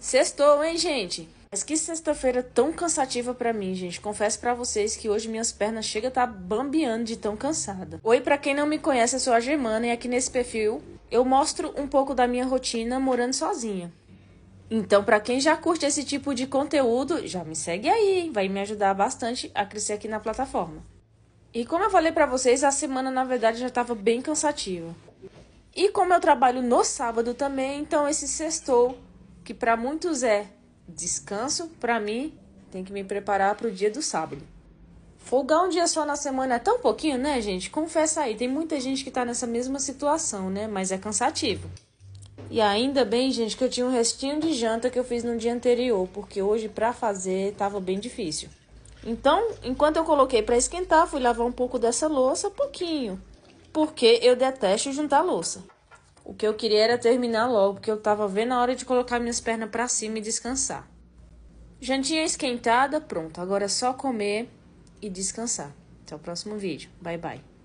Sextou, hein, gente? Mas que sexta-feira tão cansativa para mim, gente. Confesso para vocês que hoje minhas pernas chega a tá bambeando de tão cansada. Oi, para quem não me conhece, eu sou a Germana e aqui nesse perfil eu mostro um pouco da minha rotina morando sozinha. Então, para quem já curte esse tipo de conteúdo, já me segue aí, vai me ajudar bastante a crescer aqui na plataforma. E como eu falei para vocês, a semana na verdade já estava bem cansativa. E como eu trabalho no sábado também, então esse sextou que para muitos é descanso, para mim tem que me preparar para o dia do sábado. Folgar um dia só na semana é tão pouquinho, né, gente? Confessa aí, tem muita gente que tá nessa mesma situação, né? Mas é cansativo. E ainda bem, gente, que eu tinha um restinho de janta que eu fiz no dia anterior, porque hoje para fazer tava bem difícil. Então, enquanto eu coloquei para esquentar, fui lavar um pouco dessa louça, pouquinho, porque eu detesto juntar louça. O que eu queria era terminar logo, porque eu estava vendo a hora de colocar minhas pernas para cima e descansar. Jantinha esquentada, pronto. Agora é só comer e descansar. Até o próximo vídeo. Bye bye.